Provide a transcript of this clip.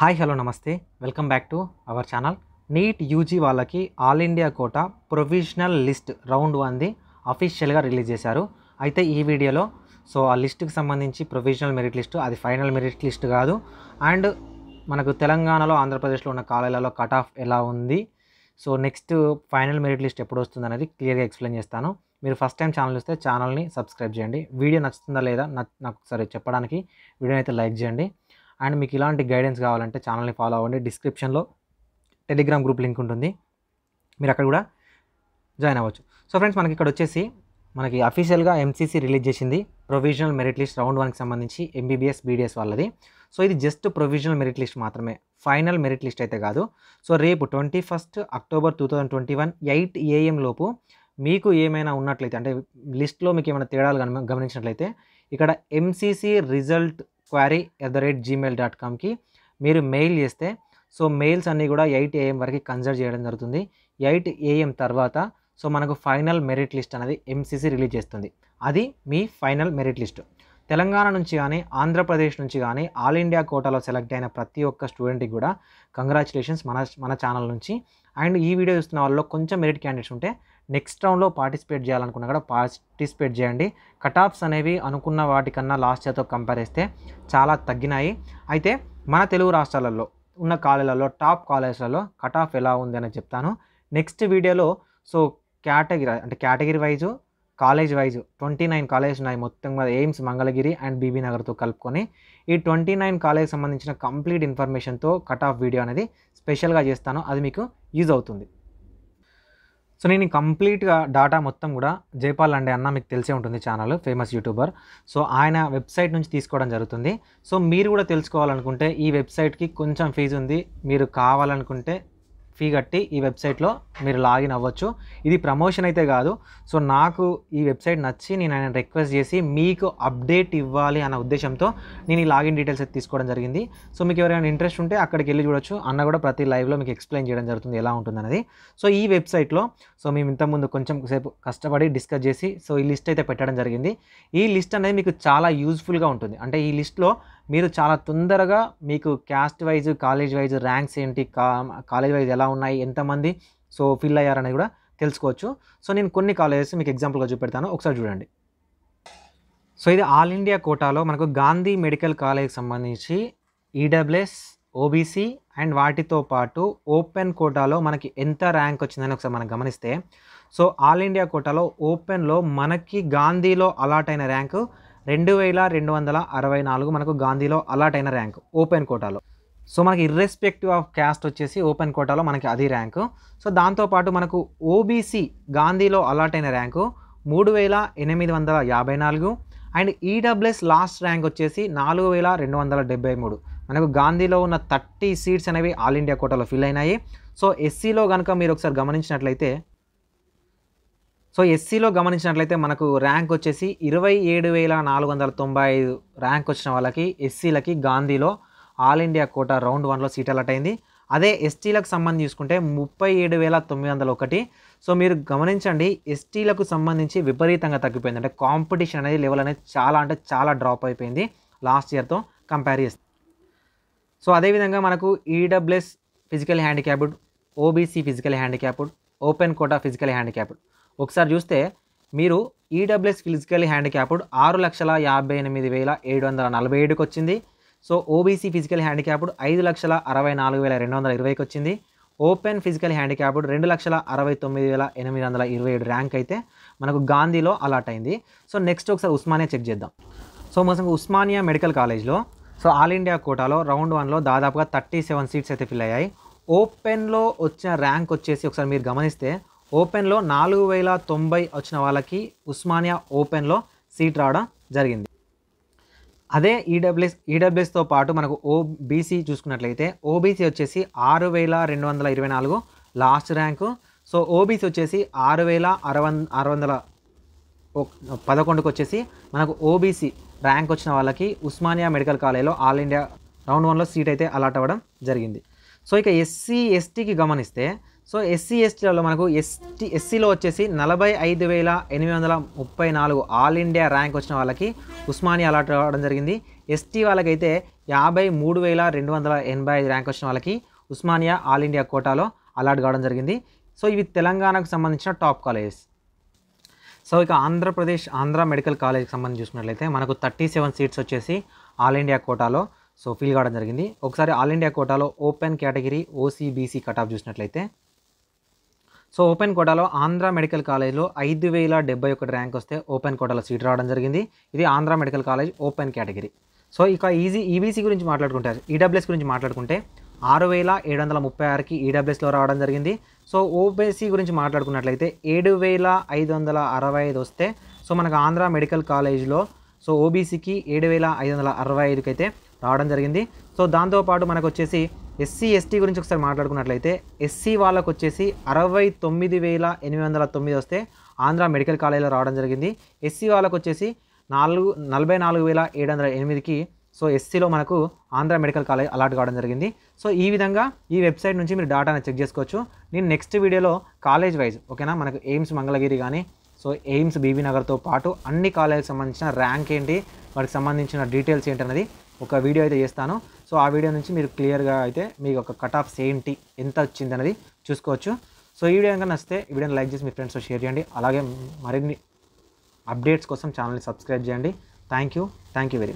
hi hello namaste welcome back to our channel NEET UG వాళ్ళకి all India quota provisional list round వన్ది అఫీషియల్గా release చేశారు అయితే ఈ వీడియోలో సో ఆ లిస్టుకి సంబంధించి ప్రొవిజనల్ మెరిట్ లిస్టు అది ఫైనల్ మెరిట్ లిస్ట్ కాదు అండ్ మనకు తెలంగాణలో ఆంధ్రప్రదేశ్లో ఉన్న కాలేజీలలో కట్ ఆఫ్ ఎలా ఉంది so next final merit list ఎప్పుడు వస్తుంది అనేది క్లియర్గా ఎక్స్ప్లెయిన్ చేస్తాను మీరు ఫస్ట్ టైం ఛానల్ చూస్తే ఛానల్ని సబ్స్క్రైబ్ చేయండి వీడియో నచ్చుతుందా లేదా నాకు ఒకసారి చెప్పడానికి వీడియోని అయితే లైక్ చేయండి అండ్ మీకు ఇలాంటి గైడెన్స్ కావాలంటే ఛానల్ని ఫాలో అవ్వండి డిస్క్రిప్షన్లో టెలిగ్రామ్ గ్రూప్ లింక్ ఉంటుంది మీరు అక్కడ కూడా జాయిన్ అవ్వచ్చు సో ఫ్రెండ్స్ మనకి ఇక్కడ వచ్చేసి మనకి అఫీషియల్గా ఎంసీసీ రిలీజ్ చేసింది ప్రొవిజనల్ మెరిట్ లిస్ట్ రౌండ్ వన్కి సంబంధించి ఎంబీబీఎస్ బీడీఎస్ వాళ్ళది సో ఇది జస్ట్ ప్రొవిజనల్ మెరిట్ లిస్ట్ మాత్రమే ఫైనల్ మెరిట్ లిస్ట్ అయితే కాదు సో రేపు twenty first October two thousand twenty one eight AM లోపు మీకు ఏమైనా ఉన్నట్లయితే అంటే లిస్ట్లో మీకు ఏమైనా తేడాలు గమనించినట్లయితే ఇక్కడ MCC result query at the rate Gmail dot కామ్కి మీరు మెయిల్ చేస్తే సో మెయిల్స్ అన్నీ కూడా ఎయిట్ ఏఎం వరకు కన్సిడర్ చేయడం జరుగుతుంది ఎయిట్ ఏఎం తర్వాత సో మనకు ఫైనల్ మెరిట్ లిస్ట్ అనేది ఎంసీసీ రిలీజ్ చేస్తుంది అది మీ ఫైనల్ మెరిట్ లిస్ట్ తెలంగాణ నుంచి కానీ ఆంధ్రప్రదేశ్ నుంచి కానీ ఆల్ ఇండియా కోటాలో సెలెక్ట్ అయిన ప్రతి ఒక్క స్టూడెంట్కి కూడా కంగ్రాచులేషన్స్ మన మన ఛానల్ నుంచి అండ్ ఈ వీడియో చూస్తున్న వాళ్ళలో కొంచెం మెరిట్ క్యాండిడేట్స్ ఉంటే నెక్స్ట్ రౌండ్లో పార్టిసిపేట్ చేయాలనుకున్నా కూడా పార్టిసిపేట్ చేయండి కటాప్స్ అనేవి అనుకున్న వాటికన్నా లాస్ట్ ఇయర్తో కంపేర్ చేస్తే చాలా తగ్గినాయి అయితే మన తెలుగు రాష్ట్రాలలో ఉన్న కాలేజీలలో టాప్ కాలేజెస్లలో కటాఫ్ ఎలా ఉంది అని చెప్తాను నెక్స్ట్ వీడియోలో సో కేటగిరీ అంటే category wise college wise twenty nine colleges ఉన్నాయి మొత్తం మీద ఎయిమ్స్ మంగళగిరి అండ్ బీబీ నగర్తో కలుపుకొని ఈ ట్వంటీ నైన్ కాలేజ్ సంబంధించిన కంప్లీట్ ఇన్ఫర్మేషన్తో కట్ ఆఫ్ వీడియో అనేది స్పెషల్గా చేస్తాను అది మీకు యూజ్ అవుతుంది సో నేను కంప్లీట్గా డాటా మొత్తం కూడా జైపాల్ అండే అన్న మీకు తెలిసే ఉంటుంది ఛానల్ ఫేమస్ యూట్యూబర్ సో ఆయన వెబ్సైట్ నుంచి తీసుకోవడం జరుగుతుంది సో మీరు కూడా తెలుసుకోవాలనుకుంటే ఈ వెబ్సైట్కి కొంచెం ఫీజు ఉంది మీరు కావాలనుకుంటే ఫీ కట్టి ఈ వెబ్సైట్లో మీరు లాగిన్ అవ్వచ్చు ఇది ప్రమోషన్ అయితే కాదు సో నాకు ఈ వెబ్సైట్ నచ్చి నేను ఆయన రిక్వెస్ట్ చేసి మీకు అప్డేట్ ఇవ్వాలి అన్న ఉద్దేశంతో నేను ఈ లాగిన్ డీటెయిల్స్ అయితే తీసుకోవడం జరిగింది సో మీకు ఎవరైనా ఇంట్రెస్ట్ ఉంటే అక్కడికి వెళ్ళి చూడొచ్చు అన్న కూడా ప్రతి లైవ్లో మీకు ఎక్స్ప్లెయిన్ చేయడం జరుగుతుంది ఎలా ఉంటుంది అనేది సో ఈ వెబ్సైట్లో సో మేము ఇంతకుముందు కొంచెం సేపు కష్టపడి డిస్కస్ చేసి సో ఈ లిస్ట్ అయితే పెట్టడం జరిగింది ఈ లిస్ట్ అనేది మీకు చాలా యూజ్ఫుల్గా ఉంటుంది అంటే ఈ లిస్ట్లో మీరు చాలా తొందరగా మీకు caste wise college wise ranks ఏంటి కాలేజ్ వైజ్ ఎలా ఉన్నాయి ఎంతమంది సో ఫిల్ అయ్యారనేది కూడా తెలుసుకోవచ్చు సో నేను కొన్ని కాలేజెస్ మీకు ఎగ్జాంపుల్గా చూపెడతాను ఒకసారి చూడండి సో ఇది ఆల్ ఇండియా కోటాలో మనకు గాంధీ మెడికల్ కాలేజ్కి సంబంధించి ఈడబ్ల్యూఎస్ ఓబీసీ అండ్ వాటితో పాటు ఓపెన్ కోటాలో మనకి ఎంత ర్యాంక్ వచ్చిందని ఒకసారి మనం గమనిస్తే సో ఆల్ ఇండియా కోటాలో ఓపెన్లో మనకి గాంధీలో అలాట్ అయిన ర్యాంకు రెండు వేల రెండు వందల అరవై నాలుగు మనకు గాంధీలో అలాట్ అయిన ర్యాంక్ ఓపెన్ కోటాలో సో మనకి ఇర్రెస్పెక్టివ్ ఆఫ్ క్యాస్ట్ వచ్చేసి ఓపెన్ కోటాలో మనకి అది ర్యాంకు సో దాంతోపాటు మనకు ఓబీసీ గాంధీలో అలాట్ అయిన ర్యాంకు మూడు వేల ఎనిమిది వందల యాభై నాలుగు అండ్ ఈడబ్ల్యూఎస్ లాస్ట్ ర్యాంక్ వచ్చేసి నాలుగు వేల రెండు వందల డెబ్బై మూడు మనకు గాంధీలో ఉన్న థర్టీ సీట్స్ అనేవి ఆల్ ఇండియా కోటాలో ఫిల్ అయినాయి సో ఎస్సీలో కనుక మీరు ఒకసారి గమనించినట్లయితే సో ఎస్సీలో గమనించినట్లయితే మనకు ర్యాంక్ వచ్చేసి ఇరవై ఏడు వేల నాలుగు వందల తొంభై ఐదు ర్యాంక్ వచ్చిన వాళ్ళకి ఎస్సీలకి గాంధీలో ఆల్ ఇండియా కోట రౌండ్ వన్లో సీట్ అలర్ట్ అయింది అదే ఎస్టీలకు సంబంధించి చూసుకుంటే ముప్పై ఏడు వేల తొమ్మిది వందల ఒకటి సో మీరు గమనించండి ఎస్టీలకు సంబంధించి విపరీతంగా తగ్గిపోయింది అంటే కాంపిటీషన్ అనేది లెవెల్ అనేది చాలా అంటే చాలా డ్రాప్ అయిపోయింది లాస్ట్ ఇయర్తో కంపేర్ చేస్తే సో అదేవిధంగా మనకు EWS physical handicapped OBC physical handicapped open quota physical handicapped ఒకసారి చూస్తే మీరు ఈడబ్ల్యూఎస్ ఫిజికల్లీ హ్యాండిక్యాప్డ్ ఆరు లక్షల యాభై ఎనిమిది వేల ఏడు వందల నలభై ఏడుకి వచ్చింది సో ఓబీసీ ఫిజికల్ హ్యాండిక్యాప్డ్ ఐదు లక్షల అరవై నాలుగు వేల రెండు వందల ఇరవైకి వచ్చింది ఓపెన్ ఫిజికల్ హ్యాండిక్యాప్డ్ రెండు లక్షల అరవై తొమ్మిది వేల ఎనిమిది వందల ఇరవై ఏడు ర్యాంక్ అయితే మనకు గాంధీలో అలాట్ అయింది సో నెక్స్ట్ ఒకసారి ఉస్మానియా చెక్ చేద్దాం సో మొత్తం ఉస్మానియా మెడికల్ కాలేజ్లో సో ఆల్ ఇండియా కోటాలో రౌండ్ వన్లో దాదాపుగా థర్టీ సెవెన్ సీట్స్ అయితే ఫిల్ అయ్యాయి ఓపెన్లో వచ్చిన ర్యాంక్ వచ్చేసి ఒకసారి మీరు గమనిస్తే ఓపెన్లో నాలుగు వేల తొంభై వచ్చిన వాళ్ళకి ఉస్మానియా ఓపెన్లో సీట్ రావడం జరిగింది అదే ఈడబ్ల్యూఎస్ ఈడబ్ల్యూఎస్తో పాటు మనకు ఓబీసీ చూసుకున్నట్లయితే ఓబీసీ వచ్చేసి ఆరు వేల రెండు వందల ఇరవై నాలుగు లాస్ట్ ర్యాంకు సో ఓబీసీ వచ్చేసి ఆరు వేల అరవన్ ఆరు వందల పదకొండుకు వచ్చేసి మనకు ఓబీసీ ర్యాంక్ వచ్చిన వాళ్ళకి ఉస్మానియా మెడికల్ కాలేజ్లో ఆల్ ఇండియా రౌండ్ వన్లో సీట్ అయితే అలాట్ అవ్వడం జరిగింది సో ఇక ఎస్సీ ఎస్టీకి గమనిస్తే సో ఎస్సీ ఎస్టీలలో మనకు ఎస్టీ ఎస్సీలో వచ్చేసి నలభై ఐదు వేల ఎనిమిది వందల ముప్పై నాలుగు ఆల్ ఇండియా ర్యాంక్ వచ్చిన వాళ్ళకి ఉస్మానియా అలాట్ అవ్వడం జరిగింది ఎస్టీ వాళ్ళకైతే యాభై మూడు వేల రెండు వందల ఎనభై ఐదు ర్యాంక్ వచ్చిన వాళ్ళకి ఉస్మానియా ఆల్ ఇండియా కోటాలో అలాట్ కావడం జరిగింది సో ఇవి తెలంగాణకు సంబంధించిన టాప్ కాలేజెస్ సో ఇక ఆంధ్రప్రదేశ్ ఆంధ్ర మెడికల్ కాలేజ్కి సంబంధించి చూసినట్లయితే మనకు థర్టీ సెవెన్ సీట్స్ వచ్చేసి ఆల్ ఇండియా కోటాలో సో ఫీల్ కావడం జరిగింది ఒకసారి ఆల్ ఇండియా కోటాలో ఓపెన్ కేటగిరీ ఓసీబీసీ కటాఫ్ చూసినట్లయితే సో ఓపెన్ కోటాలో ఆంధ్ర మెడికల్ కాలేజ్లో ఐదు వేల డెబ్బై ఒకటి ర్యాంక్ వస్తే ఓపెన్ కోటాలో సీట్ రావడం జరిగింది ఇది Andhra medical college open category so ఇక ఈజీ ఈబీసీ గురించి మాట్లాడుకుంటే ఈడబ్ల్యూఎస్ గురించి మాట్లాడుకుంటే ఆరు వేల ఏడు వందల ముప్పై ఆరుకి ఈడబ్ల్యూఎస్లో రావడం జరిగింది సో ఓబీసీ గురించి మాట్లాడుకున్నట్లయితే ఏడు వేల ఐదు వందల అరవై ఐదు వస్తే సో మనకు ఆంధ్ర మెడికల్ కాలేజ్లో సో ఓబీసీకి ఏడు వేల ఐదు వందల అరవై ఐదుకి అయితే రావడం జరిగింది సో దాంతోపాటు మనకు వచ్చేసి ఎస్సీ ఎస్టీ గురించి ఒకసారి మాట్లాడుకున్నట్లయితే ఎస్సీ వాళ్ళకు వచ్చేసి అరవై తొమ్మిది వేల ఎనిమిది వందల తొమ్మిది వస్తే ఆంధ్ర మెడికల్ కాలేజీలో రావడం జరిగింది ఎస్సీ వాళ్ళకు వచ్చేసి నాలుగు నలభై నాలుగు వేల ఏడు వందల ఎనిమిదికి సో ఎస్సీలో మనకు ఆంధ్ర మెడికల్ కాలేజ్ అలాట్ కావడం జరిగింది సో ఈ విధంగా ఈ వెబ్సైట్ నుంచి మీరు డేటాను చెక్ చేసుకోవచ్చు నేను నెక్స్ట్ వీడియోలో కాలేజ్ వైజ్ ఓకేనా మనకు ఎయిమ్స్ మంగళగిరి కానీ సో ఎయిమ్స్ బీబీ నగర్తో పాటు అన్ని కాలేజీకి సంబంధించిన ర్యాంక్ ఏంటి వాటికి సంబంధించిన డీటెయిల్స్ ఏంటి అనేది ఒక వీడియో అయితే చేస్తాను సో ఆ వీడియో నుంచి మీరు క్లియర్గా అయితే మీకు ఒక కట్ ఆఫ్స్ ఏంటి ఎంత వచ్చింది అనేది చూసుకోవచ్చు సో ఈ వీడియో కనుక నచ్చితే ఈ వీడియోని లైక్ చేసి మీ ఫ్రెండ్స్తో షేర్ చేయండి అలాగే మరిన్ని అప్డేట్స్ కోసం ఛానల్ని సబ్స్క్రైబ్ చేయండి thank you thank you very much